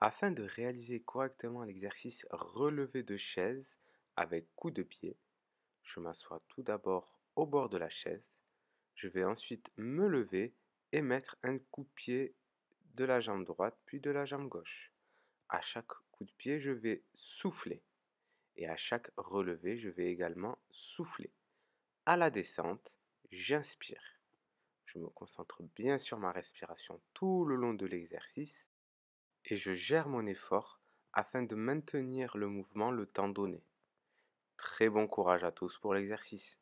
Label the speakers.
Speaker 1: Afin de réaliser correctement l'exercice relevé de chaise avec coup de pied, je m'assois tout d'abord au bord de la chaise. Je vais ensuite me lever et mettre un coup de pied de la jambe droite puis de la jambe gauche. À chaque coup de pied, je vais souffler. Et à chaque relevé, je vais également souffler. À la descente, j'inspire. Je me concentre bien sur ma respiration tout le long de l'exercice et je gère mon effort afin de maintenir le mouvement le temps donné. Très bon courage à tous pour l'exercice.